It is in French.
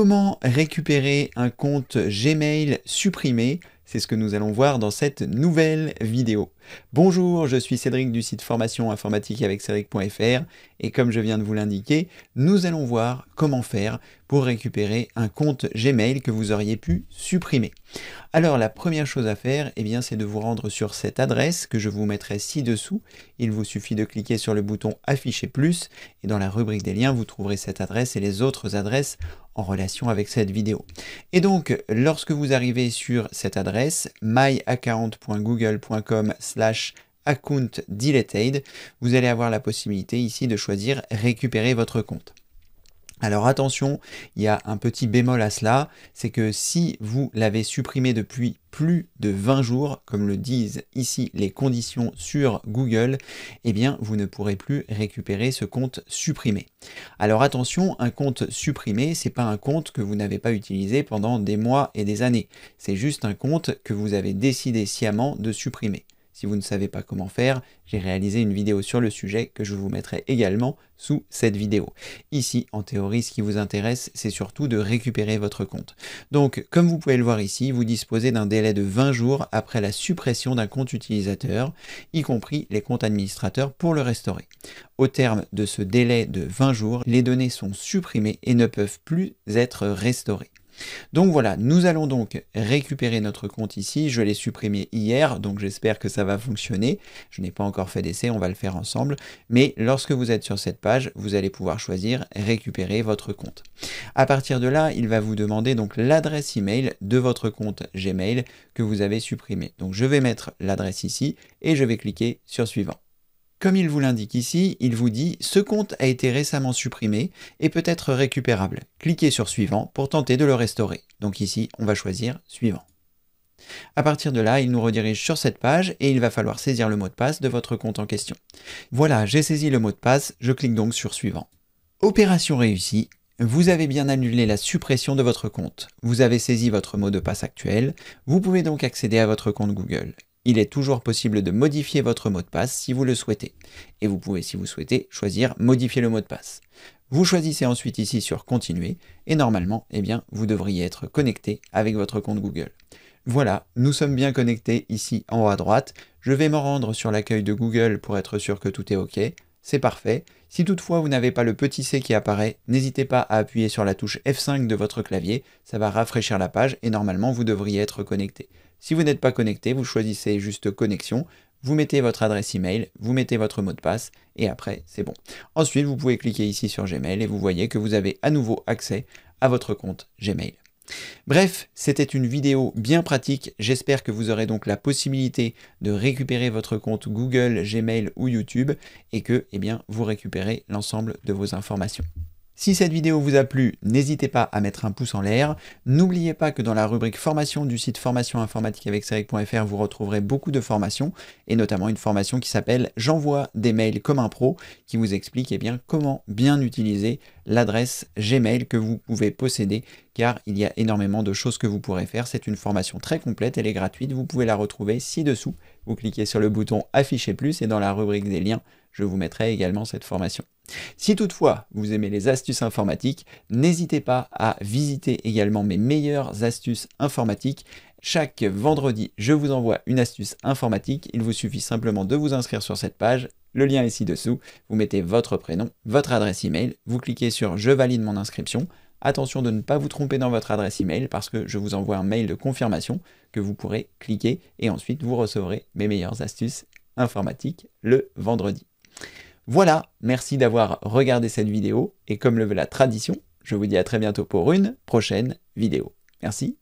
Comment récupérer un compte Gmail supprimé C'est ce que nous allons voir dans cette nouvelle vidéo. Bonjour, je suis Cédric du site formation informatique avec Cédric.fr et comme je viens de vous l'indiquer, nous allons voir comment faire pour récupérer un compte Gmail que vous auriez pu supprimer. Alors la première chose à faire, eh bien, c'est de vous rendre sur cette adresse que je vous mettrai ci-dessous. Il vous suffit de cliquer sur le bouton Afficher plus et dans la rubrique des liens, vous trouverez cette adresse et les autres adresses en relation avec cette vidéo. Et donc, lorsque vous arrivez sur cette adresse, myaccount.google.com slash account vous allez avoir la possibilité ici de choisir récupérer votre compte. Alors attention, il y a un petit bémol à cela, c'est que si vous l'avez supprimé depuis plus de 20 jours, comme le disent ici les conditions sur Google, eh bien vous ne pourrez plus récupérer ce compte supprimé. Alors attention, un compte supprimé, c'est pas un compte que vous n'avez pas utilisé pendant des mois et des années. C'est juste un compte que vous avez décidé sciemment de supprimer. Si vous ne savez pas comment faire, j'ai réalisé une vidéo sur le sujet que je vous mettrai également sous cette vidéo. Ici, en théorie, ce qui vous intéresse, c'est surtout de récupérer votre compte. Donc, comme vous pouvez le voir ici, vous disposez d'un délai de 20 jours après la suppression d'un compte utilisateur, y compris les comptes administrateurs, pour le restaurer. Au terme de ce délai de 20 jours, les données sont supprimées et ne peuvent plus être restaurées. Donc voilà, nous allons donc récupérer notre compte ici. Je l'ai supprimé hier, donc j'espère que ça va fonctionner. Je n'ai pas encore fait d'essai, on va le faire ensemble. Mais lorsque vous êtes sur cette page, vous allez pouvoir choisir récupérer votre compte. À partir de là, il va vous demander donc l'adresse email de votre compte Gmail que vous avez supprimé. Donc je vais mettre l'adresse ici et je vais cliquer sur suivant. Comme il vous l'indique ici, il vous dit « Ce compte a été récemment supprimé et peut être récupérable. Cliquez sur « Suivant » pour tenter de le restaurer. » Donc ici, on va choisir « Suivant ». À partir de là, il nous redirige sur cette page et il va falloir saisir le mot de passe de votre compte en question. Voilà, j'ai saisi le mot de passe, je clique donc sur « Suivant ». Opération réussie, vous avez bien annulé la suppression de votre compte. Vous avez saisi votre mot de passe actuel. Vous pouvez donc accéder à votre compte Google. Il est toujours possible de modifier votre mot de passe si vous le souhaitez. Et vous pouvez, si vous souhaitez, choisir modifier le mot de passe. Vous choisissez ensuite ici sur continuer et normalement, eh bien, vous devriez être connecté avec votre compte Google. Voilà, nous sommes bien connectés ici en haut à droite. Je vais me rendre sur l'accueil de Google pour être sûr que tout est OK. C'est parfait. Si toutefois vous n'avez pas le petit C qui apparaît, n'hésitez pas à appuyer sur la touche F5 de votre clavier, ça va rafraîchir la page et normalement vous devriez être connecté. Si vous n'êtes pas connecté, vous choisissez juste connexion, vous mettez votre adresse email, vous mettez votre mot de passe et après c'est bon. Ensuite vous pouvez cliquer ici sur Gmail et vous voyez que vous avez à nouveau accès à votre compte Gmail. Bref, c'était une vidéo bien pratique, j'espère que vous aurez donc la possibilité de récupérer votre compte Google, Gmail ou YouTube et que eh bien, vous récupérez l'ensemble de vos informations. Si cette vidéo vous a plu, n'hésitez pas à mettre un pouce en l'air. N'oubliez pas que dans la rubrique formation du site formation avec formationinformatiqueavecserec.fr, vous retrouverez beaucoup de formations et notamment une formation qui s'appelle J'envoie des mails comme un pro qui vous explique eh bien, comment bien utiliser l'adresse Gmail que vous pouvez posséder car il y a énormément de choses que vous pourrez faire. C'est une formation très complète, elle est gratuite, vous pouvez la retrouver ci-dessous. Vous cliquez sur le bouton Afficher plus et dans la rubrique des liens, je vous mettrai également cette formation. Si toutefois vous aimez les astuces informatiques, n'hésitez pas à visiter également mes meilleures astuces informatiques. Chaque vendredi, je vous envoie une astuce informatique. Il vous suffit simplement de vous inscrire sur cette page. Le lien est ci-dessous. Vous mettez votre prénom, votre adresse email. Vous cliquez sur Je valide mon inscription. Attention de ne pas vous tromper dans votre adresse email parce que je vous envoie un mail de confirmation que vous pourrez cliquer et ensuite vous recevrez mes meilleures astuces informatiques le vendredi. Voilà, merci d'avoir regardé cette vidéo et comme le veut la tradition, je vous dis à très bientôt pour une prochaine vidéo. Merci.